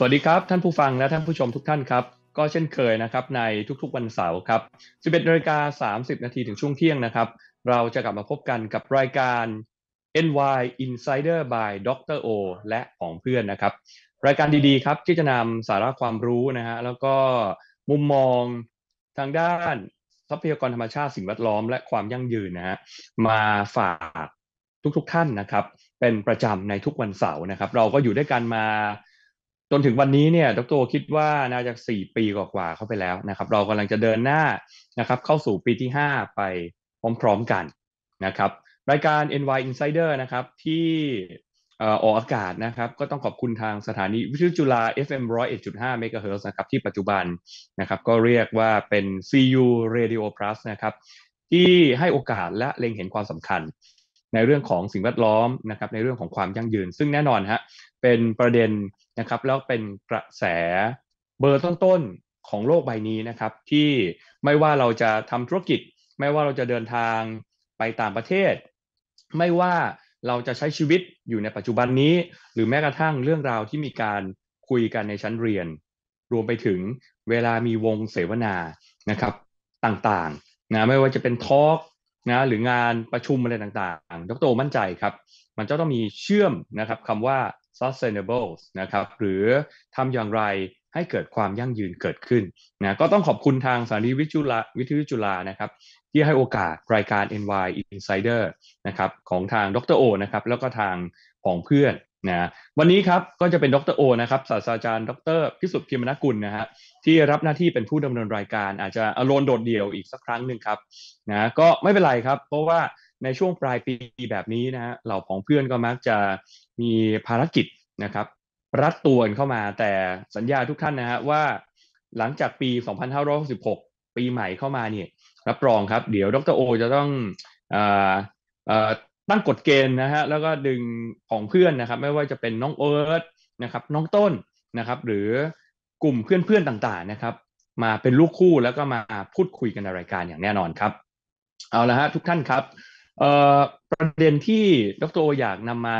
สวัสดีครับ ท่านผู้ฟังและท่านผู้ชมทุกท่านครับ ก็เช่นเคยนะครับในทุกๆวันเสาร์ครับ11นาฬิกา30 นาทีถึงช่วงเที่ยงนะครับ เราจะกลับมาพบกันกับรายการ NY Insider by Dr. O และของเพื่อนนะครับ รายการดีๆครับที่จะนำสาระความรู้นะฮะแล้วก็มุมมองทางด้านทรัพยากรธรรมชาติสิ่งแวดล้อม และความยั่งยืนนะฮะมาฝากทุกๆทท่านนะครับ เป็นประจำในทุกวันเสาร์นะครับ เราก็อยู่ด้วยกันมาจนถึงวันนี้เนี่ยดรคิดว่าน่าจะสี่ปีกว่าเข้าไปแล้วนะครับเรากำลังจะเดินหน้านะครับเข้าสู่ปีที่ห้าไปพร้อมๆกันนะครับรายการ NY Insider นะครับที่ออกอากาศนะครับก็ต้องขอบคุณทางสถานีวิทยุจุฬา FM 101.5เเมกะฮิร์นะครับที่ปัจจุบันนะครับก็เรียกว่าเป็น CU Radio Plus นะครับที่ให้โอกาสและเล็งเห็นความสำคัญ ในเรื่องของสิ่งแวดล้อมนะครับในเรื่องของความยั่งยืน ซึ่งแน่นอนฮะเป็นประเด็นนะครับแล้วเป็นกระแสเบอร์ต้นๆของโลกใบนี้นะครับ ที่ไม่ว่าเราจะทำธุรกิจ ไม่ว่าเราจะเดินทางไปต่างประเทศ ไม่ว่าเราจะใช้ชีวิตอยู่ในปัจจุบันนี้ หรือแม้กระทั่งเรื่องราวที่มีการคุยกันในชั้นเรียน รวมไปถึงเวลามีวงเสวนานะครับต่างๆนะไม่ว่าจะเป็นทอล์กนะหรืองานประชุมอะไรต่างๆดรมั่นใจครับ มันจะต้องมีเชื่อมนะครับคำว่า sustainable นะครับหรือทำอย่างไรให้เกิดความยั่งยืนเกิดขึ้นนะก็ต้องขอบคุณทางสารวิทยุาวิทยุจุลานะครับที่ให้โอกาสรายการ NY Insider นะครับของทางดรโอนะครับแล้วก็ทางของเพื่อนนะวันนี้ครับก็จะเป็นดรโอนะครับศาสตราจารย์ ดรพิสุทธิ์พิมนกุลนะฮะที่รับหน้าที่เป็นผู้ดำเนินรายการอาจจะอารมณ์โดดเดี่ยวอีกสักครั้งหนึ่งครับนะก็ไม่เป็นไรครับ เพราะว่าในช่วงปลายปีแบบนี้นะฮะเหล่าของเพื่อนก็มักจะมีภารกิจนะครับ รัดตัวเข้ามาแต่สัญญาทุกท่านนะฮะว่าหลังจากปี 2566 ปีใหม่เข้ามาเนี่ยรับรองครับ เดี๋ยวดรโอจะต้องออตั้งกฎเกณฑ์นะฮะแล้วก็ดึงของเพื่อนนะครับ ไม่ว่าจะเป็นน้องเอิร์ธนะครับ น้องต้นนะครับ หรือกลุ่มเพื่อนๆต่างๆนะครับ มาเป็นลูกคู่แล้วก็มาพูดคุยกันในรายการอย่างแน่นอนครับ เอาละฮะทุกท่านครับ ประเด็นที่ดรโออยากนำมา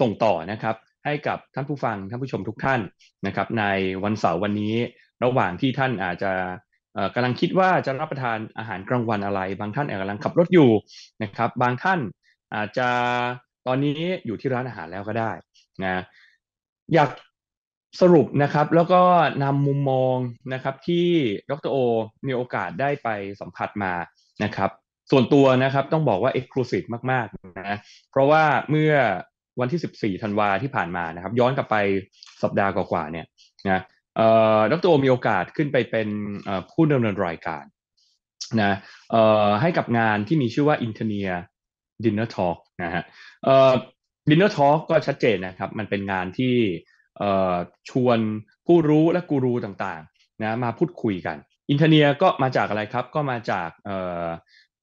ส่งต่อนะครับให้กับท่านผู้ฟัง ท่านผู้ชมทุกท่านนะครับ ในวันเสาร์วันนี้ระหว่างที่ท่านอาจจะกำลังคิดว่าจะรับประทานอาหารกลางวันอะไร บางท่านอาจกำลังขับรถอยู่นะครับ บางท่านอาจจะตอนนี้อยู่ที่ร้านอาหารแล้วก็ได้นะอยากสรุปนะครับแล้วก็นำมุมมองนะครับที่ดรโอมีโอกาสได้ไปสัมผัสมานะครับ ส่วนตัวนะครับต้องบอกว่า Exclusive มากๆนะเพราะว่าเมื่อวันที่ 14 ธันวาที่ผ่านมานะครับ ย้อนกลับไปสัปดาห์กว่าๆเนี่ยนะดรโอมีโอกาสขึ้นไปเป็นผู้ดำเนินรายการนะให้กับงานที่มีชื่อว่า i n t e r n e นเนอร์ทอล์กนะฮะดินเนอร์ท a l กก็ชัดเจนนะครับ มันเป็นงานที่ชวนผู้รู้และกูรูต่างๆนะมาพูดคุยกันอินเทเนียก็มาจากอะไรครับก็มาจาก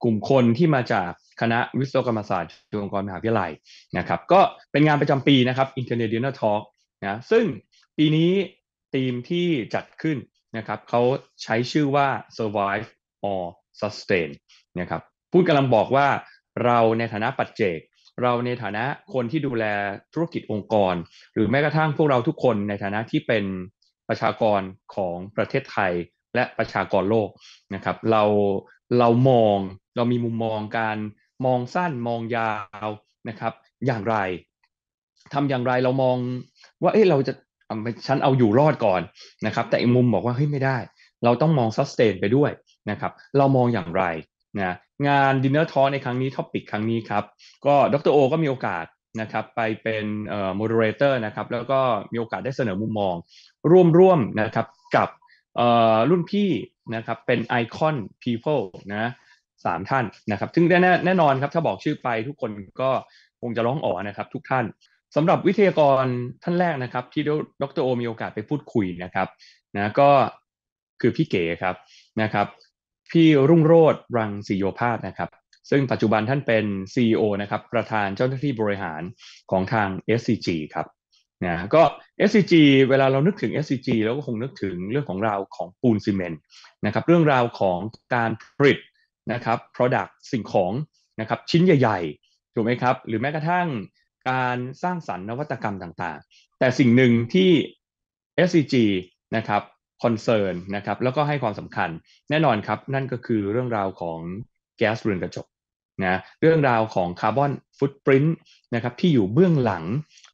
กลุ่มคนที่มาจากคณะวิศวกรรมศาสตร์จุฬาลงกรณ์มหาวิทยาลัยนะครับ ก็เป็นงานประจำปีนะครับ International Talk นะ ซึ่งปีนี้ทีมที่จัดขึ้นนะครับเขาใช้ชื่อว่า survive or sustain นะครับพูดกำลังบอกว่าเราในฐานะปัจเจก เราในฐานะคนที่ดูแลธุรกิจองค์กร หรือแม้กระทั่งพวกเราทุกคนในฐานะที่เป็นประชากรของประเทศไทยและประชากรโลกนะครับ เราเรามองเรามีมุมมองการมองสั้นมองยาวนะครับ อย่างไร ทำอย่างไรเรามองว่าเอ้เราจะฉันเอาอยู่รอดก่อนนะครับ แต่อีกมุมบอกว่าเฮ้ยไม่ได้ เราต้องมองซัสเตนไปด้วยนะครับ เรามองอย่างไรนะงานดินเนอร์ทอในครั้งนี้ท็อปิกครั้งนี้ครับก็ดรโอ ก็มีโอกาสนะครับ ไปเป็นเอ่อโมเดเลเตอร์นะครับ แล้วก็มีโอกาสได้เสนอมุมมอง ร่วมๆนะครับกับรุ่นพี่นะครับเป็นไอคอน people นะสามท่านนะครับ ซึ่งแน่แน่นอนครับถ้าบอกชื่อไปทุกคนก็คงจะร้องอ๋อนะครับทุกท่านสำหรับวิทยากรท่านแรกนะครับ ที่ดรโอมีโอกาสไปพูดคุยนะครับนะก็คือพี่เก๋ครับนะครับ พี่รุ่งโรดรังสิโยภาสนะครับ ซึ่งปัจจุบันท่านเป็น CEO นะครับประธานเจ้าหน้าที่บริหารของทาง SCG ครับนะก็ SCG เวลาเรานึกถึง SCG เราก็คงนึกถึงเรื่องของราวของปูนซีเมนต์นะครับเรื่องราวของการผลิตนะครับ product สิ่งของนะครับชิ้นใหญ่ๆ ถูกไหมครับ หรือแม้กระทั่งการสร้างสรรค์นวัตกรรมต่างๆ แต่สิ่งหนึ่งที่ SCG นะครับคอนเซิร์นนะครับแล้วก็ให้ความสำคัญแน่นอนครับ นั่นก็คือเรื่องราวของแก๊สเรือนกระจกนะเรื่องราวของคาร์บอนฟุตปรินต์นะครับที่อยู่เบื้องหลัง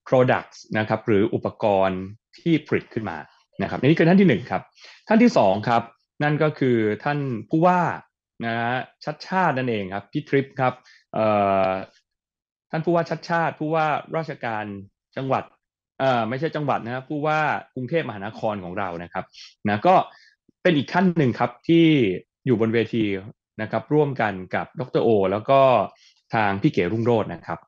products นะครับหรืออุปกรณ์ที่ผลิตขึ้นมานะครับนี่คือท่านที่1ครับท่านที่2ครับนั่นก็คือท่านผู้ว่านะชัดชาตินั่นเองครับพี่ทริปครับท่านผู้ว่าชัดชาติผู้ว่าราชการจังหวัดไม่ใช่จังหวัดนะครับผู้ว่ากรุงเทพมหานครของเรานะครับนะก็เป็นอีกท่านหนึ่งครับที่อยู่บนเวทีนะครับ ร่วมกันกับดรโอแล้วก็ทางพี่เก๋รุ่งโรจน์นะครับ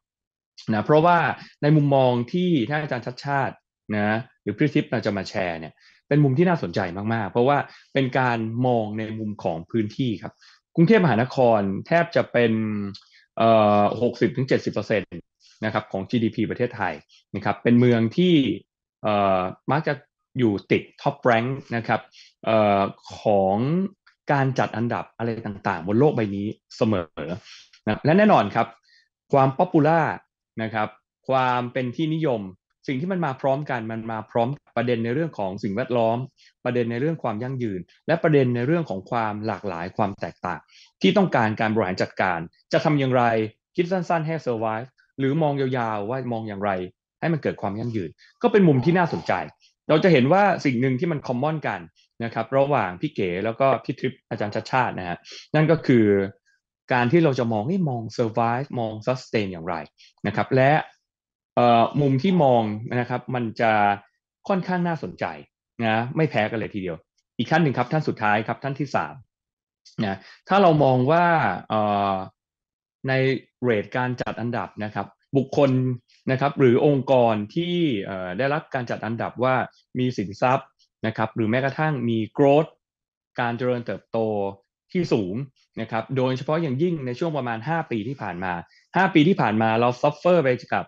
นะเพราะว่าในมุมมองที่ท่านอาจารย์ชัดชาตินะหรือพี่ทิพย์จะมาแชร์เนี่ยเป็นมุมที่น่าสนใจมากๆ เพราะว่าเป็นการมองในมุมของพื้นที่ครับกรุงเทพมหานครแทบจะเป็นเอ่อหกสิบถึงเจ็ดสิบเปอร์เซ็นตนะครับของ GDP ประเทศไทยนะครับเป็นเมืองที่เอ่อมักจะอยู่ติดท็อปแรงค์นะครับเอ่อของการจัดอันดับอะไรต่างๆ บนโลกใบนี้เสมอนะและแน่นอนครับความป๊อปปูล่านะครับความเป็นที่นิยม สิ่งที่มันมาพร้อมกันมันมาพร้อมประเด็นในเรื่องของสิ่งแวดล้อม ประเด็นในเรื่องความยั่งยืนและประเด็นในเรื่องของความหลากหลายความแตกต่าง ที่ต้องการการบริหารจัดการ จะทำอย่างไรคิดสั้นๆให้ survive หรือมองยาวๆว่ามองอย่างไร ให้มันเกิดความยั่งยืน ก็เป็นมุมที่น่าสนใจ เราจะเห็นว่าสิ่งหนึ่งที่มันคอมมอนกันนะครับระหว่างพี่เก๋แล้วก็พี่ทริปอาจารย์ชาชาตินะฮะนั่นก็คือการที่เราจะมองนี่มอง survive มอง sustain อย่างไรนะครับ และมุมที่มองนะครับ มันจะค่อนข้างน่าสนใจนะไม่แพ้กันเลยทีเดียว อีกขั้นหนึ่งครับท่านสุดท้ายครับท่านที่สามนะถ้าเรามองว่าในเรทการจัดอันดับนะครับ บุคคลนะครับ หรือองค์กรที่ได้รับการจัดอันดับว่ามีสินทรัพย์นะครับ หรือแม้กระทั่งมี growth การเจริญเติบโตที่สูงนะครับโดยเฉพาะอย่างยิ่งในช่วงประมาณ 5 ปีที่ผ่านมา 5 ปีที่ผ่านมาเราซัฟเฟอร์ไปกับ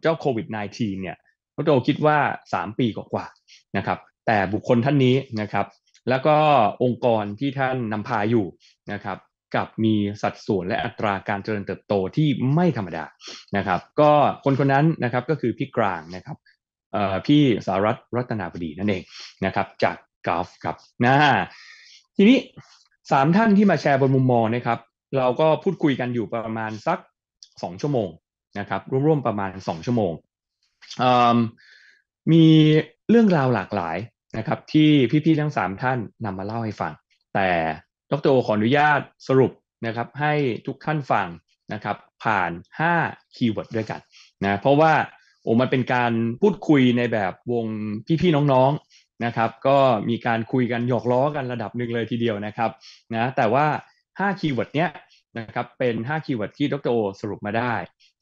เจ้าโควิด -19 เนี่ยเราโตคิดว่า 3 ปีกว่าๆนะครับแต่บุคคลท่านนี้นะครับ แล้วก็องค์กรที่ท่านนำพาอยู่นะครับกับมีสัดส่วนและอัตราการเจริญเติบโตที่ไม่ธรรมดานะครับ ก็คนคนนั้นนะครับก็คือพี่กลางนะครับพี่สารัตรัตนาบดีนั่นเองนะครับ จากกอล์ฟครับนะทีนี้สามท่านที่มาแชร์บนมุมมองนะครับเราก็พูดคุยกันอยู่ประมาณสักสองชั่วโมงนะครับร่วม ๆ ประมาณสองชั่วโมง มีเรื่องราวหลากหลายนะครับที่พี่ๆ ทั้งสามท่านนำมาเล่าให้ฟัง แต่ดรโอขออนุญาตสรุปนะครับให้ทุกท่านฟังนะครับผ่าน 5 คีย์เวิร์ดด้วยกันนะเพราะว่าโอ้มันเป็นการพูดคุยในแบบวงพี่ ๆ น้องๆนะครับก็มีการคุยกัน หยอกล้อกันระดับหนึ่งเลยทีเดียวนะครับนะแต่ว่า5คีย์เวิร์ดเนี้ยนะครับ เป็น5คีย์เวิร์ดที่ดรโอสรุปมาได้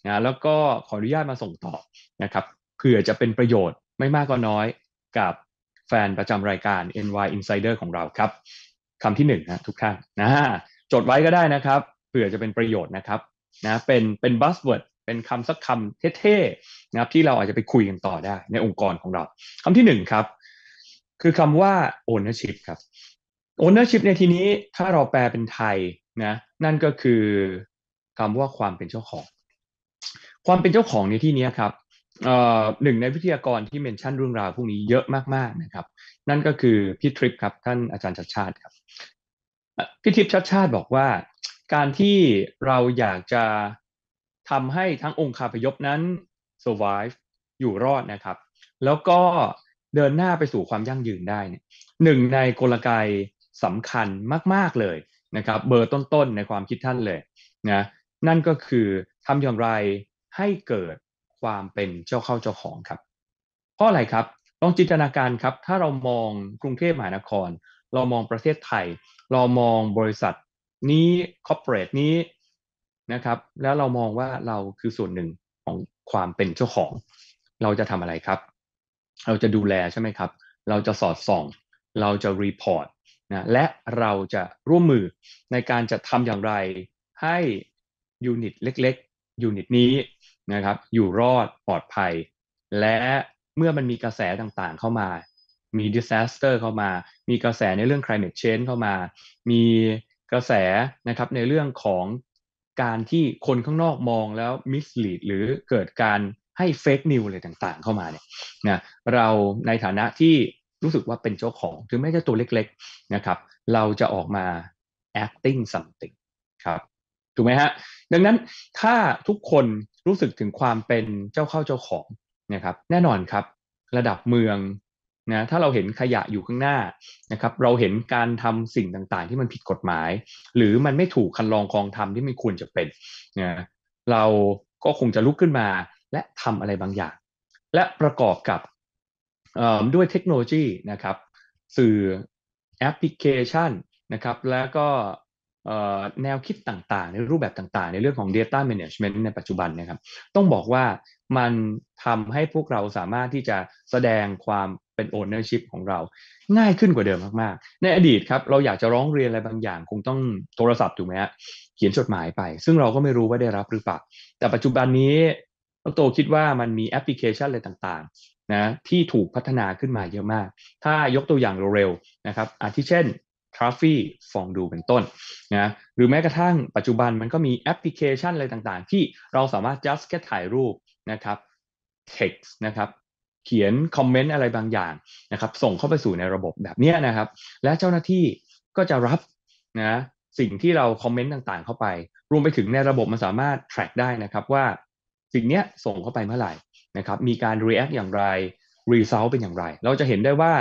นะแล้วก็ขออนุญาตมาส่งต่อนะครับเผื่อจะเป็นประโยชน์ไม่มากก็น้อยกับแฟนประจำรายการ NY Insider ของเราครับคำที่หนึ่งนะทุกท่านนะจดไว้ก็ได้นะครับเผื่อจะเป็นประโยชน์นะครับนะเป็นเป็นบัสเวิร์ดเป็นคำสักคำเท่ๆนะครับ ที่เราอาจจะไปคุยกันต่อได้ ในองค์กรของเราคำที่หนึ่งครับคือคำว่า ownership ครับ ownership ในทีนี้ถ้าเราแปลเป็นไทยนะ นั่นก็คือคำว่าความเป็นเจ้าของ ความเป็นเจ้าของในที่นี้ครับ หนึ่งในวิทยากรที่เมนชั่นเรื่องราวพวกนี้เยอะมากๆนะครับนั่นก็คือพี่ทริปครับท่านอาจารย์ชัดชาติครับพี่ทริปชัดชาติบอกว่า การที่เราอยากจะทำให้ทั้งองค์คาพยพนั้น survive อยู่รอดนะครับ แล้วก็เดินหน้าไปสู่ความยั่งยืนได้เนี่ยหนึ่งในกลไกสำคัญมากๆ เลยนะครับ เบอร์ต้นๆในความคิดท่านเลยนะนั่นก็คือทำอย่างไรให้เกิดความเป็นเจ้าเข้าเจ้าของครับ เพราะอะไรครับลองจินตนาการครับ ถ้าเรามองกรุงเทพมหานคร เรามองประเทศไทย เรามองบริษัทนี้คอร์ปอเรทนี้นะครับแล้วเรามองว่าเราคือส่วนหนึ่งของความเป็นเจ้าของ เราจะทำอะไรครับเราจะดูแลใช่ไหมครับ เราจะสอดส่อง เราจะรีพอร์ตนะและเราจะร่วมมือในการจะทำอย่างไรให้ยูนิตเล็กๆยูนิตนี้นะครับ อยู่รอดปลอดภัย และเมื่อมันมีกระแสต่างๆเข้ามา มี disaster เข้ามา มีกระแสในเรื่อง climate change เข้ามา มีกระแสนะครับในเรื่องของการที่คนข้างนอกมองแล้ว mislead หรือเกิดการให้เฟกนิวอะไรต่างๆเข้ามาเนี่ยนะเราในฐานะที่รู้สึกว่าเป็นเจ้าของถึงแม้จะตัวเล็กๆนะครับ เราจะออกมา acting something ครับถูกไหมฮะ ดังนั้นถ้าทุกคนรู้สึกถึงความเป็นเจ้าเข้าเจ้าของนะครับ แน่นอนครับ ระดับเมืองนะถ้าเราเห็นขยะอยู่ข้างหน้านะครับ เราเห็นการทำสิ่งต่างๆ ที่มันผิดกฎหมาย หรือมันไม่ถูกคันลองคลองทำที่มันควรจะเป็นนะเราก็คงจะลุกขึ้นมาและทำอะไรบางอย่าง และประกอบกับด้วยเทคโนโลยีนะครับ สื่อแอปพลิเคชันนะครับ แล้วก็แนวคิดต่างๆ ในรูปแบบต่างๆ ในเรื่องของ Data Management ในปัจจุบันนะครับ ต้องบอกว่ามันทำให้พวกเราสามารถที่จะแสดงความเป็น Ownership ของเราง่ายขึ้นกว่าเดิมมากๆ ในอดีตครับ เราอยากจะร้องเรียนอะไรบางอย่าง คงต้องโทรศัพท์ถูกไหมฮะเขียนจดหมายไป ซึ่งเราก็ไม่รู้ว่าได้รับหรือเปล่าแต่ปัจจุบันนี้โตคิดว่ามันมีแอปพลิเคชันอะไรต่างๆนะที่ถูกพัฒนาขึ้นมาเยอะมาก ถ้ายกตัวอย่างเร็วๆนะครับอาทิเช่นทราฟฟี่ฟองดูเป็นต้นนะหรือแม้กระทั่งปัจจุบันมันก็มีแอปพลิเคชันอะไรต่างๆ ที่เราสามารถ just แค่ถ่ายรูปนะครับ text นะครับ เขียนคอมเมนต์อะไรบางอย่างนะครับส่งเข้าไปสู่ในระบบแบบนี้นะครับ และเจ้าหน้าที่ก็จะรับนะสิ่งที่เราคอมเมนต์ต่างๆเข้าไป รวมไปถึงในระบบมันสามารถ track ได้นะครับว่าสิ่งนี้ส่งเข้าไปเมื่อไหร่นะครับ มีการ react อย่างไร result เป็นอย่างไร เราจะเห็นได้ว่า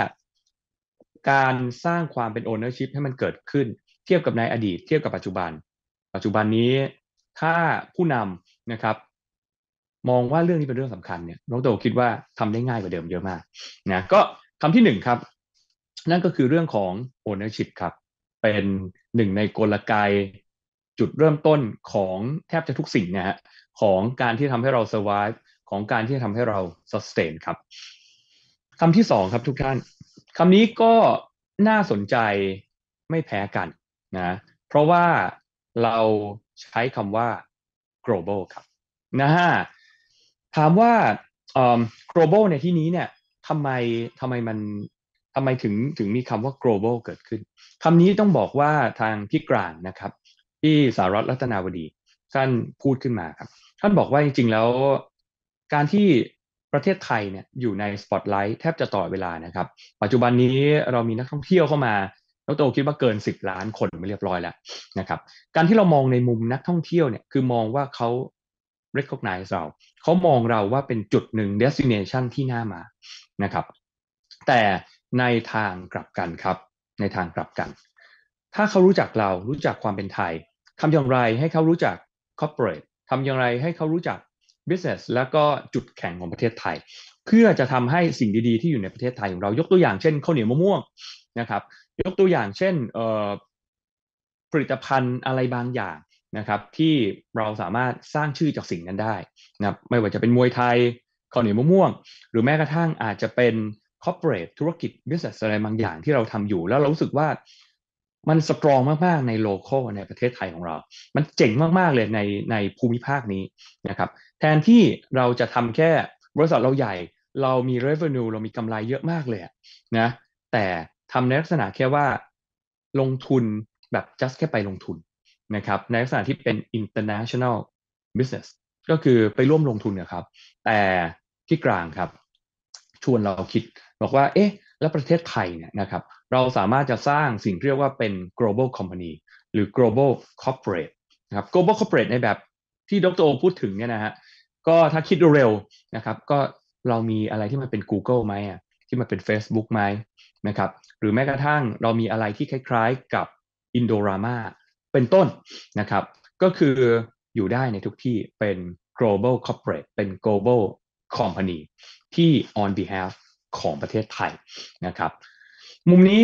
การสร้างความเป็น ownership ให้มันเกิดขึ้น เทียบกับในอดีตเทียบกับปัจจุบัน ปัจจุบันนี้ถ้าผู้นำนะครับ มองว่าเรื่องนี้เป็นเรื่องสำคัญเนี่ยน้องโตคิดว่าทำได้ง่ายกว่าเดิมเยอะมากนะก็คำที่หนึ่งครับ นั่นก็คือเรื่องของ ownership ครับ เป็นหนึ่งในกลไก จุดเริ่มต้นของแทบจะทุกสิ่งนะฮะของการที่ทำให้เรา survive ของการที่ทำให้เรา sustain ครับคำที่สองครับทุกท่านคำนี้ก็น่าสนใจไม่แพ้กันนะเพราะว่าเราใช้คำว่า global ครับ นะฮะ ถามว่า global ในที่นี้เนี่ยทำไมทำไมมันทำไมถึงถึงมีคำว่า global เกิดขึ้นคำนี้ต้องบอกว่าทางพี่กลางนะครับที่สารัฐรัตนาวดีท่านพูดขึ้นมาครับ ท่านบอกว่าจริง ๆแล้ว การที่ประเทศไทยเนี่ยอยู่ในสปอตไลท์แทบจะต่อเวลานะครับ ปัจจุบันนี้เรามีนักท่องเที่ยวเข้ามา แล้วโตคิดว่าเกิน 10 ล้านคนไม่เรียบร้อยแล้วนะครับ การที่เรามองในมุมนักท่องเที่ยวเนี่ยคือมองว่าเขา recognize เราเขามองเราว่าเป็นจุดหนึ่ง destination ที่น่ามานะครับ แต่ในทางกลับกันครับ ในทางกลับกัน ถ้าเขารู้จักเรารู้จักความเป็นไทยทำอย่างไรให้เขารู้จัก corporate ทำอย่างไรให้เขารู้จัก business แล้วก็จุดแข็งของประเทศไทย เพื่อจะทำให้สิ่งดีๆที่อยู่ในประเทศไทยของเรายกตัวอย่างเช่นข้าวเหนียวมะม่วงนะครับยกตัวอย่างเช่นผลิตภัณฑ์อะไรบางอย่างนะครับที่เราสามารถสร้างชื่อจากสิ่งนั้นได้นะครับไม่ว่าจะเป็นมวยไทยข้าวเหนียวมะม่วง หรือแม้กระทั่งอาจจะเป็น corporate ธุรกิจ business อะไรบางอย่างที่เราทำอยู่แล้วเรารู้สึกว่ามันสตรองมากๆในโลโก้ในประเทศไทยของเรา มันเจ๋งมากๆเลยในในภูมิภาคนี้นะครับ แทนที่เราจะทำแค่บริษัทเราใหญ่ เรามี revenue เรามีกำไรเยอะมากเลยนะ แต่ทำในลักษณะแค่ว่าลงทุนแบบ just แค่ไปลงทุนนะครับ ในลักษณะที่เป็น international business ก็คือไปร่วมลงทุนนะครับ แต่ที่กลางครับ ชวนเราคิดบอกว่า เอ๊ะ แล้วประเทศไทยเนี่ยนะครับเราสามารถจะสร้างสิ่งเรียกว่าเป็น global company หรือ global corporate นะครับ global corporate ในแบบที่ดรโอพูดถึงเนี่ยนะฮะ ก็ถ้าคิดเร็วนะครับ ก็เรามีอะไรที่มันเป็น Google ไหมอ่ะ ที่มันเป็น Facebook ไหมนะครับ หรือแม้กระทั่งเรามีอะไรที่คล้ายๆกับ indorama เป็นต้นนะครับ ก็คืออยู่ได้ในทุกที่เป็น global corporate เป็น global company ที่ on behalf ของประเทศไทยนะครับมุมนี้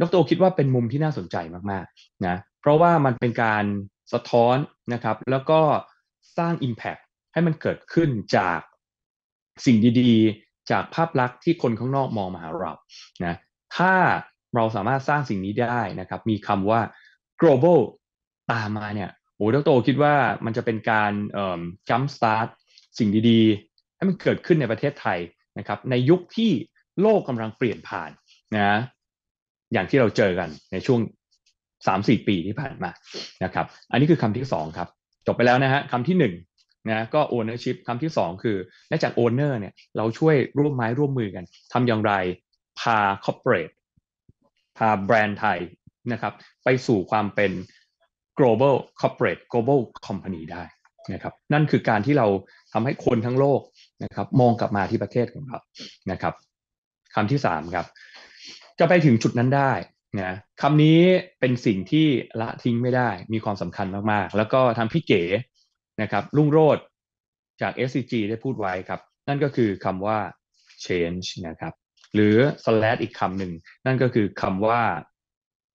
ดรโอคิดว่าเป็นมุมที่น่าสนใจมากๆนะเพราะว่ามันเป็นการสะท้อนนะครับ แล้วก็สร้าง Impact ให้มันเกิดขึ้นจากสิ่งดีๆ จากภาพลักษณ์ที่คนข้างนอกมองมาหาเรานะถ้าเราสามารถสร้างสิ่งนี้ได้นะครับ มีคำว่า global ตามมาเนี่ยโอ้ดรโตคิดว่ามันจะเป็นการ jump start สิ่งดีๆ ให้มันเกิดขึ้นในประเทศไทยนะครับ ในยุคที่โลกกำลังเปลี่ยนผ่านนะอย่างที่เราเจอกันในช่วงสามสี่ปีที่ผ่านมา นะครับ อันนี้คือคำที่สองครับ จบไปแล้วนะฮะคำที่หนึ่งนะ ก็ ownership คำที่สองคือ และจาก owner เนี่ย เราช่วยร่วมไม้ร่วมมือกัน ทำอย่างไรพา corporate พาแบรนด์ไทยนะครับ ไปสู่ความเป็น global corporate global company ได้นะครับ นั่นคือการที่เราทำให้คนทั้งโลกนะครับ มองกลับมาที่ประเทศของเรา นะครับ คำที่สามครับจะไปถึงจุดนั้นได้ นะคำนี้เป็นสิ่งที่ละทิ้งไม่ได้ มีความสำคัญมากๆ แล้วก็ทางพี่เก๋นะครับ รุ่งโรดจาก SCG ได้พูดไว้ครับ นั่นก็คือคำว่า change นะครับ หรือ slash อีกคำหนึ่งนั่นก็คือคำว่า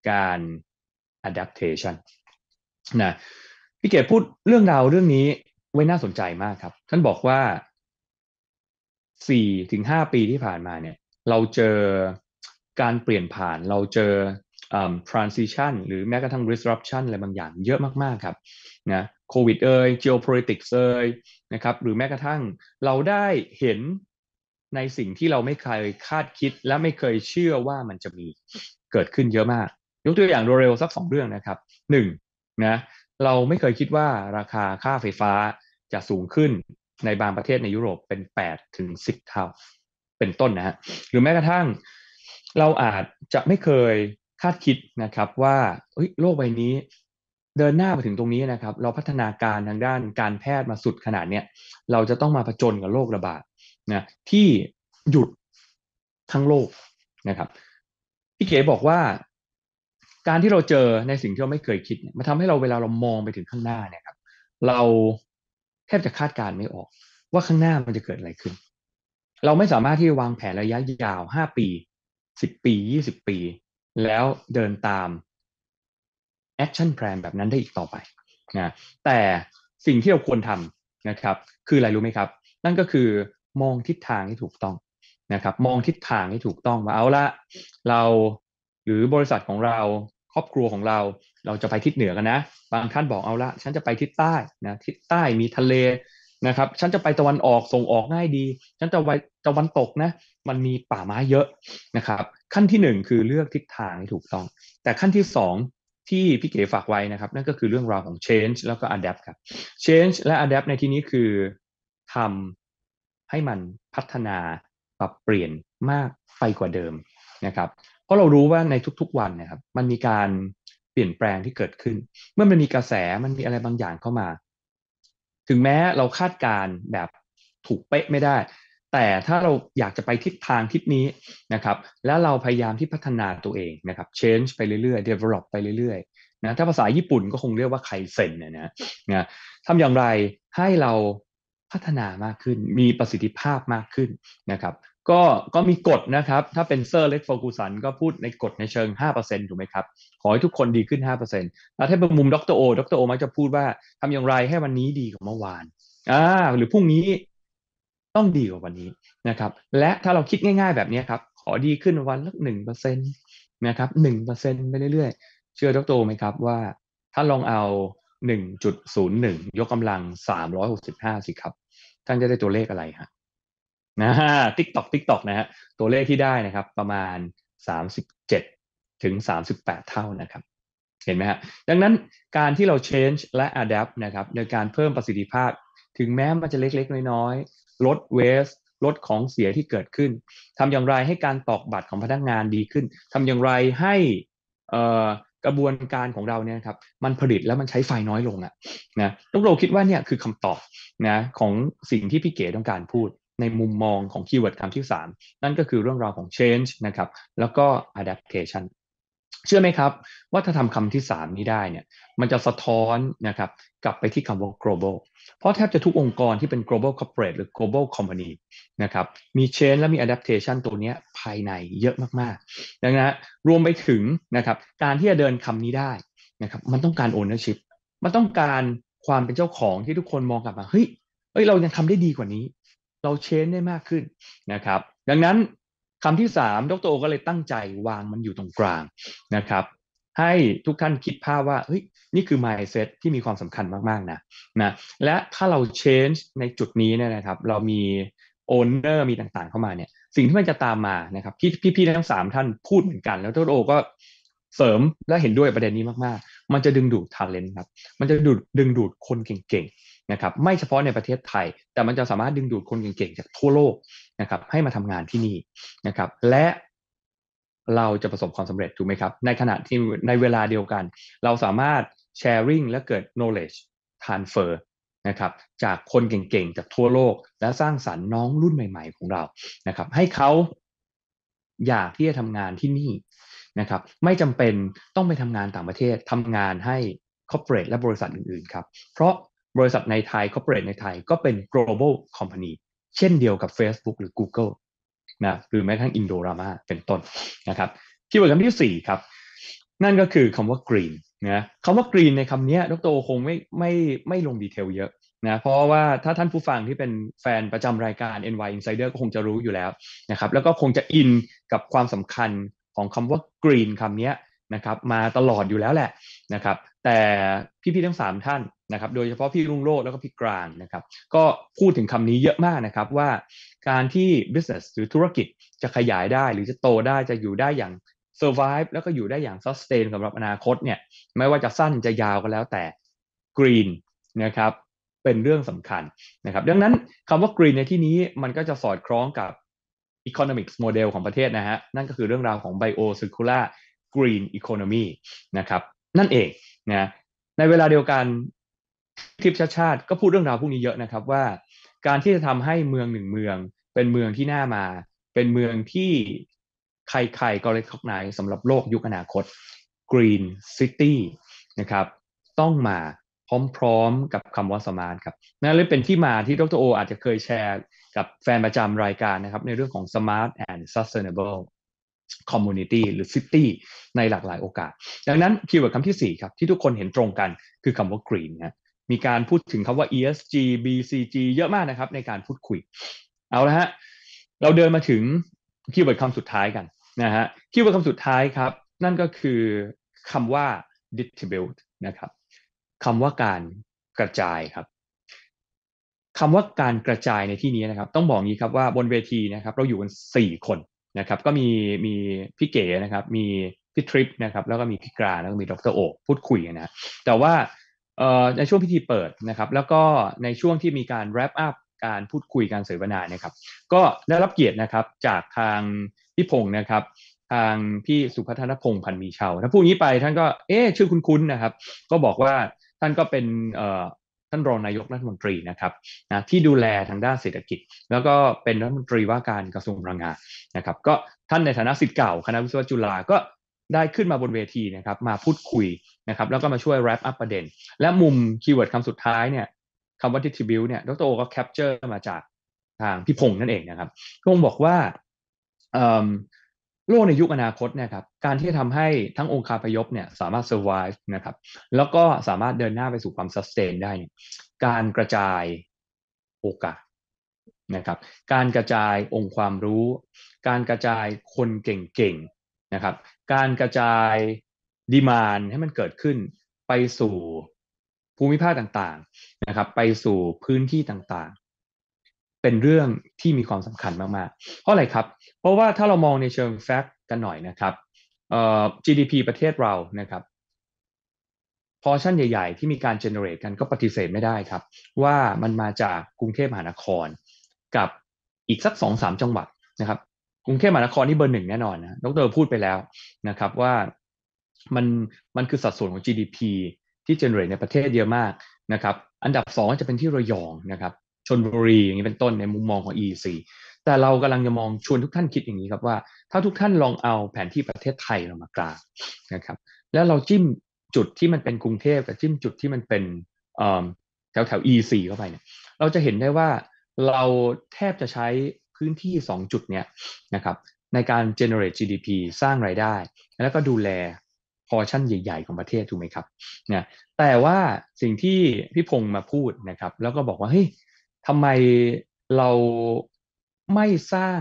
การ adaptation นะพี่เก๋พูดเรื่องราวเรื่องนี้ไว้น่าสนใจมากครับ ท่านบอกว่าสี่ถึงห้าปีที่ผ่านมาเนี่ย เราเจอการเปลี่ยนผ่านเราเจอ transition หรือแม้กระทั่ง disruption อะไรบางอย่างเยอะมาก ๆ ครับนะโควิดเอ่ย geopolitics เอ่ยนะครับ หรือแม้กระทั่ง เราได้เห็นในสิ่งที่เราไม่เคยคาดคิดและไม่เคยเชื่อว่ามันจะมีเกิดขึ้นเยอะมาก ยกตัวอย่างเร็วๆสักสองเรื่องนะครับหนึ่งนะเราไม่เคยคิดว่าราคาค่าไฟฟ้าจะสูงขึ้นในบางประเทศในยุโรปเป็น8ถึง10เท่าเป็นต้นนะฮะหรือแม้กระทั่งเราอาจจะไม่เคยคาดคิดนะครับ ว่าโลกใบนี้ เดินหน้าไปถึงตรงนี้นะครับ เราพัฒนาการทางด้านการแพทย์มาสุดขนาดเนี้ยเราจะต้องมาผจญกับโรคระบาดนะที่หยุดทั้งโลกนะครับพี่เก๋บอกว่าการที่เราเจอในสิ่งที่เราไม่เคยคิดมันทำให้เราเวลาเรามองไปถึงข้างหน้าเนี่ยครับ เราแทบจะคาดการไม่ออก ว่าข้างหน้ามันจะเกิดอะไรขึ้น เราไม่สามารถที่จะวางแผนระยะยาวห้าปีสิบปียี่สิบปี แล้วเดินตาม แอคชั่นแพลนแบบนั้นได้อีกต่อไปนะแต่สิ่งที่เราควรทำนะครับคืออะไรรู้ไหมครับ นั่นก็คือ มองทิศทางที่ถูกต้องนะครับ มองทิศทางที่ถูกต้องว่าเอาละเราหรือบริษัทของเราครอบครัวของเราเราจะไปทิศเหนือกันนะ บางท่านบอกเอาละฉันจะไปทิศใต้นะทิศใต้มีทะเลนะครับฉันจะไปตะวันออกส่งออกง่ายดีฉันจะไปตะวันตกนะมันมีป่าไม้เยอะนะครับ ขั้นที่หนึ่งคือเลือกทิศทางที่ถูกต้องแต่ขั้นที่สองที่พี่เก๋ฝากไว้นะครับนั่นก็คือเรื่องราวของ change แล้วก็ adapt ครับ change และ adapt ในที่นี้คือทำให้มันพัฒนาปรับเปลี่ยนมากไปกว่าเดิมนะครับเพราะเรารู้ว่าในทุกๆวันนะครับ มันมีการเปลี่ยนแปลงที่เกิดขึ้น เมื่อมันมีกระแสมันมีอะไรบางอย่างเข้ามาถึงแม้เราคาดการแบบถูกเป๊ะไม่ได้ แต่ถ้าเราอยากจะไปทิศทางทิศนี้นะครับ แล้วเราพยายามที่พัฒนาตัวเองนะครับ change ไปเรื่อยๆ develop ไปเรื่อยๆ นะ ถ้าภาษาญี่ปุ่นก็คงเรียกว่าไคเซ็นนนะนะทำอย่างไรให้เราพัฒนามากขึ้น มีประสิทธิภาพมากขึ้นนะครับก็ก็มีกฎนะครับ ถ้าเป็นเซอร์เล็กโฟกูสันก็พูดในกฎในเชิง 5%ถูกไหมครับ ขอให้ทุกคนดีขึ้น 5%แล้วถ้าเป็นมุมดรโอดรโอมักจะพูดว่าทำอย่างไรให้วันนี้ดีกว่าเมื่อวาน อ่า หรือพรุ่งนี้ต้องดีกว่าวันนี้นะครับ และถ้าเราคิดง่ายๆแบบนี้ครับ ขอดีขึ้นวันละหนึ่งเปอร์เซ็นต์นะครับหนึ่งเปอร์เซ็นต์ไปเรื่อยๆ เชื่อดรโอไหมครับ ว่าถ้าลองเอาหนึ่งจุดศูนย์หนึ่งยกกำลังสามร้อยหกสิบห้าสิครับท่านจะได้ตัวเลขอะไรฮะนะฮะทิกตอกทิกตอกนะฮะตัวเลขที่ได้นะครับประมาณ 37 ถึง 38 เท่านะครับ เห็นไหมฮะดังนั้นการที่เรา change และ adapt นะครับในการเพิ่มประสิทธิภาพถึงแม้มันจะเล็กๆ น้อยๆลด waste ลดของเสียที่เกิดขึ้นทำอย่างไรให้การตอกบัตรของพนักงานดีขึ้นทำอย่างไรให้กระบวนการของเราเนี่ยครับมันผลิตแล้วมันใช้ไฟน้อยลงอะนะต้องเราคิดว่าเนี่ยคือคำตอบนะของสิ่งที่พี่เก๋ต้องการพูดในมุมมองของคีย์เวิร์ดคำที่ 3 นั่นก็คือเรื่องราวของ change นะครับแล้วก็ adaptation เชื่อไหมครับว่าถ้าทำคำที่ 3 นี้ได้เนี่ยมันจะสะท้อนนะครับกลับไปที่คำว่า global เพราะแทบจะทุกองค์กรที่เป็น global corporate หรือ global company นะครับมี change และมี adaptation ตัวนี้ภายในเยอะมากๆ ดังนั้นรวมไปถึงนะครับการที่จะเดินคำนี้ได้นะครับมันต้องการ ownership มันต้องการความเป็นเจ้าของที่ทุกคนมองกลับมาเฮ้ยเอ้ยเรายังทำได้ดีกว่านี้เราเชนได้มากขึ้นนะครับ ดังนั้นคำที่สามดรโอก็เลยตั้งใจวางมันอยู่ตรงกลางนะครับ ให้ทุกท่านคิดภาพว่าเฮ้ยนี่คือ mindset ที่มีความสำคัญมากๆนะนะและถ้าเรา change ในจุดนี้เนี่ยนะครับ เรามี owner มีต่างๆเข้ามาเนี่ยสิ่งที่มันจะตามมานะครับ พี่พี่ทั้งสามท่านพูดเหมือนกันแล้วทุกโอก็เสริมและเห็นด้วยประเด็นนี้มากๆ มันจะดึงดูด talent ครับมันจะดึงดูดคนเก่งนะครับไม่เฉพาะในประเทศไทย แต่มันจะสามารถดึงดูดคนเก่งๆ จากทั่วโลกนะครับ ให้มาทำงานที่นี่นะครับ และเราจะประสบความสำเร็จถูกไหมครับ ในขณะที่ในเวลาเดียวกัน เราสามารถแชร์ริงและเกิด knowledge transfer นะครับจากคนเก่งๆ จากทั่วโลก และสร้างสรรค์น้องรุ่นใหม่ๆ ของเรานะครับ ให้เขาอยากที่จะทำงานที่นี่นะครับ ไม่จำเป็นต้องไปทำงานต่างประเทศทำงานให้ corporate และบริษัทอื่นๆครับ เพราะบริษัทในไทยคอร์เปอเรทในไทยก็เป็น global company เช่นเดียวกับ Facebook หรือ Google นะหรือแม้กระทั่งอินโดรามาเป็นต้นนะครับคีย์เวิร์ดคำที่ 4 ครับ นั่นก็คือคำว่า green นะคำว่า green ในคำนี้ดรคงไม่ไม่ไม่ลงดีเทลเยอะนะเพราะว่าถ้าท่านผู้ฟังที่เป็นแฟนประจำรายการ NY Insider ก็คงจะรู้อยู่แล้วนะครับ แล้วก็คงจะอินกับความสำคัญของคำว่า green คำนี้นะครับมาตลอดอยู่แล้วแหละนะครับ แต่พี่ๆทั้ง3ท่านนะครับโดยเฉพาะพี่รุ่งโรจน์แล้วก็พี่กลางนะครับก็พูดถึงคำนี้เยอะมากนะครับว่าการที่ business หรือธุรกิจจะขยายได้หรือจะโตได้จะอยู่ได้อย่าง survive แล้วก็อยู่ได้อย่าง sustain สำหรับอนาคตเนี่ยไม่ว่าจะสั้นจะยาวก็แล้วแต่ green นะครับเป็นเรื่องสำคัญนะครับดังนั้นคำว่า green ในที่นี้มันก็จะสอดคล้องกับ economics model ของประเทศนะฮะนั่นก็คือเรื่องราวของ bio circular green economy นะครับนั่นเองนะในเวลาเดียวกันทิพย์ชาติชาติก็พูดเรื่องราวพวกนี้เยอะนะครับว่าการที่จะทำให้เมืองหนึ่งเมืองเป็นเมืองที่น่ามา เป็นเมืองที่ใครๆก็เลยทักนายสำหรับโลกยุคอนาคต Green City นะครับ ต้องมาพร้อมๆกับคำว่าสมาร์ทครับ นั่นเลยเป็นที่มาที่ดรโออาจจะเคยแชร์กับแฟนประจำรายการนะครับ ในเรื่องของ Smart and Sustainable Community หรือ City ในหลากหลายโอกาส ดังนั้นคีย์เวิร์ดคำที่4ครับที่ทุกคนเห็นตรงกันคือคำว่า Green นะมีการพูดถึงคาว่า ESG BCG เยอะมากนะครับในการพูดคุย เอาละฮะเราเดินมาถึงคีย์เวิร์ดคำสุดท้ายกันนะฮะคีย์เวิร์ดคำสุดท้ายครับ นั่นก็คือคำว่า distribute นะครับคำว่าการกระจายครับคำว่าการกระจายในที่นี้นะครับ ต้องบอกงี้ครับว่าบนเวทีนะครับ เราอยู่กัน 4 คนนะครับก็มีมีพี่เก๋นะครับมีพี่ทริปนะครับ แล้วก็มีพี่กรา แล้วก็มีดรโอพูดคุยนะแต่ว่าในช่วงพิธีเปิดนะครับแล้วก็ในช่วงที่มีการ wrap up การพูดคุยการเสวนาเนี่ยครับ ก็ได้รับเกียรตินะครับจากทางพี่พงศ์นะครับทางพี่สุพัฒนพงศ์พันมีเชาถ้าพูดงี้ไปท่านก็เอ๊ชื่อคุณคุณนะครับ ก็บอกว่าท่านก็เป็นท่านรองนายกรัฐมนตรีนะครับนะที่ดูแลทางด้านเศรษฐกิจ แล้วก็เป็นรัฐมนตรีว่าการกระทรวงแรงงานนะครับ ก็ท่านในฐานะสิทธิ์เก่า คณะวิศวะจุฬาก็ได้ขึ้นมาบนเวทีนะครับ มาพูดคุยนะครับ แล้วก็มาช่วย wrap up ประเด็น และมุมคีย์เวิร์ดคำสุดท้ายเนี่ยคำว่า distribute เนี่ยดรโอก็แคปเจอร์มาจากทางพี่พงษ์นั่นเองนะครับพี่พงษ์บอกว่าโลกในยุคอนาคตเนี่ยครับ การที่ทำให้ทั้งองค์คาพยพเนี่ย สามารถ survive นะครับแล้วก็สามารถเดินหน้าไปสู่ความ sustain ได้ การกระจายโอกาสนะครับ การกระจายองค์ความรู้ การกระจายคนเก่งนะครับการกระจายดีมานให้มันเกิดขึ้น ไปสู่ภูมิภาคต่างๆนะครับ ไปสู่พื้นที่ต่างๆ เป็นเรื่องที่มีความสำคัญมาก ๆ เพราะอะไรครับ เพราะว่าถ้าเรามองในเชิงแฟกต์กันหน่อยนะครับเอ่อ GDP ประเทศเรานะครับพอชั่นใหญ่ๆที่มีการเจเนเรตกันก็ปฏิเสธไม่ได้ครับ ว่ามันมาจากกรุงเทพมหานคร กับอีกสักสองสามจังหวัดนะครับกรุงเทพมหานครที่เบอร์หนึ่งแน่นอนนะดรพูดไปแล้วนะครับว่ามันมันคือสัดส่วนของ GDP ที่เจเนเรตในประเทศเยอะมากนะครับ อันดับสองจะเป็นที่ระยองนะครับ ชนบุรี อย่างนี้เป็นต้นในมุมมองของ EEC แต่เรากำลังจะมองชวนทุกท่านคิดอย่างนี้ครับว่า ถ้าทุกท่านลองเอาแผนที่ประเทศไทยเรามากลางนะครับ แล้วเราจิ้มจุดที่มันเป็นกรุงเทพกับจิ้มจุดที่มันเป็นแถวแถว EEC เข้าไปเนี่ยเราจะเห็นได้ว่าเราแทบจะใช้พื้นที่ 2 จุดเนี่ยนะครับ ในการ generate GDP สร้างไรายได้ แล้วก็ดูแลพอชั่นใหญ่ ๆ ของประเทศ ถูกไหมครับเนี่ยแต่ว่าสิ่งที่พี่พงศ์มาพูดนะครับ แล้วก็บอกว่าเฮ้ยทำไมเราไม่สร้าง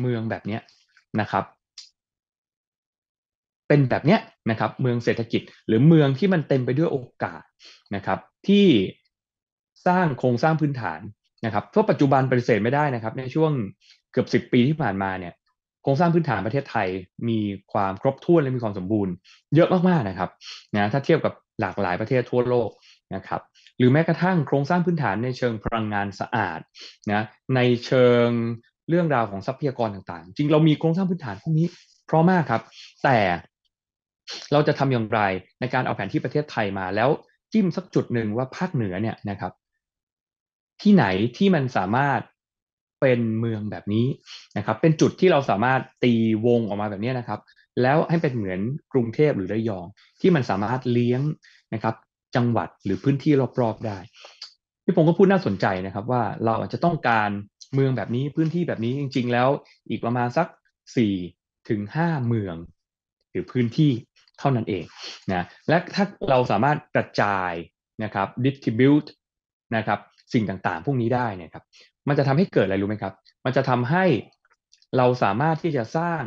เมืองแบบเนี้ยนะครับ เป็นแบบเนี้ยนะครับ เมืองเศรษฐกิจ หรือเมืองที่มันเต็มไปด้วยโอกาสนะครับ ที่สร้างโครงสร้างพื้นฐานนะครับทั่วปัจจุบันปฏิเสธไม่ได้นะครับ ในช่วงเกือบสิบปีที่ผ่านมาเนี่ยโครงสร้างพื้นฐานประเทศไทยมีความครบถ้วนและมีความสมบูรณ์ เยอะมากๆนะครับ นะถ้าเทียบกับหลากหลายประเทศทั่วโลกนะครับ หรือแม้กระทั่งโครงสร้างพื้นฐานในเชิงพลังงานสะอาดนะในเชิงเรื่องราวของทรัพยากรต่างๆจริงเรามีโครงสร้างพื้นฐานพวกนี้พร้อมมากครับ แต่เราจะทำอย่างไรในการเอาแผนที่ประเทศไทยมาแล้วจิ้มสักจุดหนึ่งว่าภาคเหนือเนี่ยนะครับที่ไหนที่มันสามารถเป็นเมืองแบบนี้นะครับ เป็นจุดที่เราสามารถตีวงออกมาแบบนี้นะครับ แล้วให้เป็นเหมือนกรุงเทพหรือระยอง ที่มันสามารถเลี้ยงนะครับ จังหวัดหรือพื้นที่รอบๆได้พี่พงศ์ก็พูดน่าสนใจนะครับ ว่าเราอาจจะต้องการเมืองแบบนี้พื้นที่แบบนี้จริง ๆ แล้วอีกประมาณสักสี่ถึงห้าเมือง หรือพื้นที่เท่านั้นเองนะและถ้าเราสามารถกระจายนะครับ distribute นะครับสิ่งต่างๆ พวกนี้ได้เนี่ยครับ มันจะทำให้เกิดอะไรรู้ไหมครับ มันจะทำให้เราสามารถที่จะสร้าง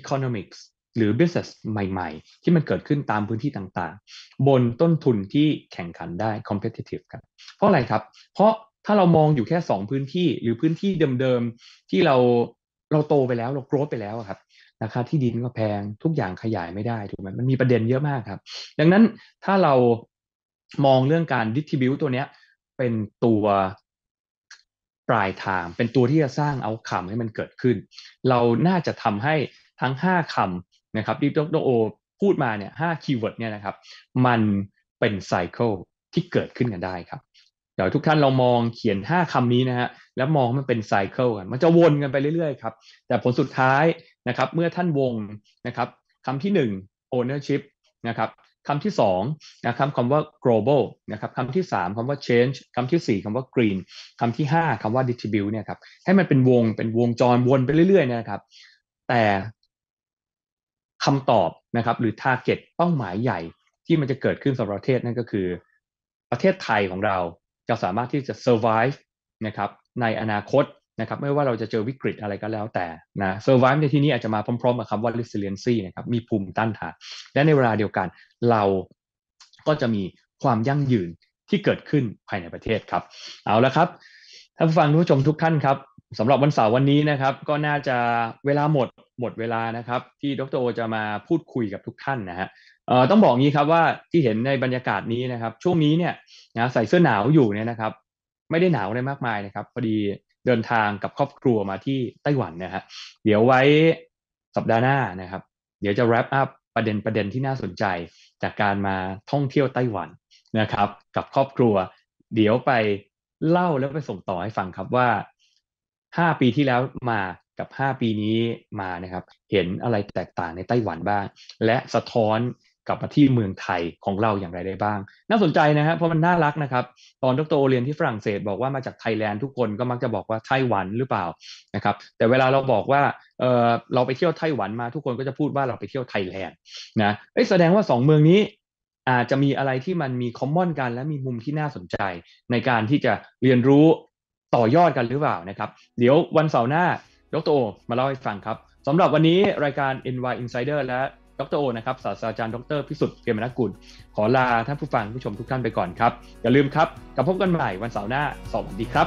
economics หรือ business ใหม่ๆ ที่มันเกิดขึ้นตามพื้นที่ต่างๆ บนต้นทุนที่แข่งขันได้ competitive ครับเพราะอะไรครับ เพราะถ้าเรามองอยู่แค่ 2 พื้นที่หรือพื้นที่เดิมๆ ที่เราเราโตไปแล้วเราโกรธไปแล้วครับราคาที่ดินก็แพงทุกอย่างขยายไม่ได้ถูกไหมมันมีประเด็นเยอะมากครับดังนั้นถ้าเรามองเรื่องการดิสทิบิวตัวเนี้ยเป็นตัวปลายทาง เป็นตัวที่จะสร้างเอาคำให้มันเกิดขึ้น เราน่าจะทำให้ทั้ง 5คำนะครับที่ดรโอพูดมาเนี่ยห้าคีย์เวิร์ดเนี่ยนะครับ มันเป็นไซเคิลที่เกิดขึ้นกันได้ครับ เดี๋ยวทุกท่านเรามองเขียน 5 คำนี้นะฮะแล้วมองมันเป็นไซเคิลกัน มันจะวนกันไปเรื่อยๆครับ แต่ผลสุดท้ายนะครับเมื่อท่านวงนะครับคำที่ 1 ownership นะครับคำที่2นะครับคำว่า global นะครับคำที่3คำว่า change คำที่4คำว่า green คำที่5คำว่า distribute เนี่ยครับให้มันเป็นวงเป็นวงจรวนไปเรื่อย ๆนะครับ แต่คำตอบนะครับ หรือ target เป้าหมายใหญ่ที่มันจะเกิดขึ้นสำหรับประเทศนั่นก็คือประเทศไทยของเราจะสามารถที่จะ survive นะครับ ในอนาคตนะครับไม่ว่าเราจะเจอวิกฤตอะไรก็แล้วแต่นะ survive ในที่นี้อาจจะมาพร้อมๆกับคำว่า resiliency นะครับมีภูมิต้านทานและในเวลาเดียวกันเราก็จะมีความยั่งยืนที่เกิดขึ้นภายในประเทศครับ เอาละครับท่านผู้ฟังผู้ชมทุกท่านครับสำหรับวันเสาร์วันนี้นะครับ ก็น่าจะเวลาหมดหมดเวลานะครับ ที่ดรโอจะมาพูดคุยกับทุกท่านนะฮะต้องบอกงี้ครับว่าที่เห็นในบรรยากาศนี้นะครับ ช่วงนี้เนี่ยนะใส่เสื้อหนาวอยู่เนี่ยนะครับ ไม่ได้หนาวอะไรมากมายนะครับ พอดีเดินทางกับครอบครัวมาที่ไต้หวันนะฮะเดี๋ยวไว้สัปดาห์หน้านะครับ เดี๋ยวจะ wrap up ประเด็นประเด็นที่น่าสนใจจากการมาท่องเที่ยวไต้หวันนะครับ กับครอบครัว เดี๋ยวไปเล่าแล้วไปส่งต่อให้ฟังครับว่า 5 ปีที่แล้วมากับ 5 ปีนี้มานะครับ เห็นอะไรแตกต่างในไต้หวันบ้าง และสะท้อนกลับมาที่เมืองไทยของเราอย่างไรได้บ้าง น่าสนใจนะครับเพราะมันน่ารักนะครับ ตอนดรโอเรียนที่ฝรั่งเศสบอกว่ามาจากไทยแลนด์ทุกคนก็มักจะบอกว่าไต้หวันหรือเปล่านะครับแต่เวลาเราบอกว่าเออเราไปเที่ยวไต้หวันมาทุกคนก็จะพูดว่าเราไปเที่ยวไทยแลนด์นะแสดงว่า 2 เมืองนี้ อาจจะมีอะไรที่มันมีคอมมอนกันและมีมุมที่น่าสนใจ ในการที่จะเรียนรู้ต่อยอดกันหรือเปล่านะครับ เดี๋ยววันเสาร์หน้าดรโอมาเล่าให้ฟังครับสำหรับวันนี้รายการ NY Insider และดรโอนะครับศาสตราจารย์ดรพิสุทธิ์เกมนักกุลขอลาท่านผู้ฟังผู้ชมทุกท่านไปก่อนครับ อย่าลืมครับกลับพบกันใหม่วันเสาร์หน้าสวัสดีครับ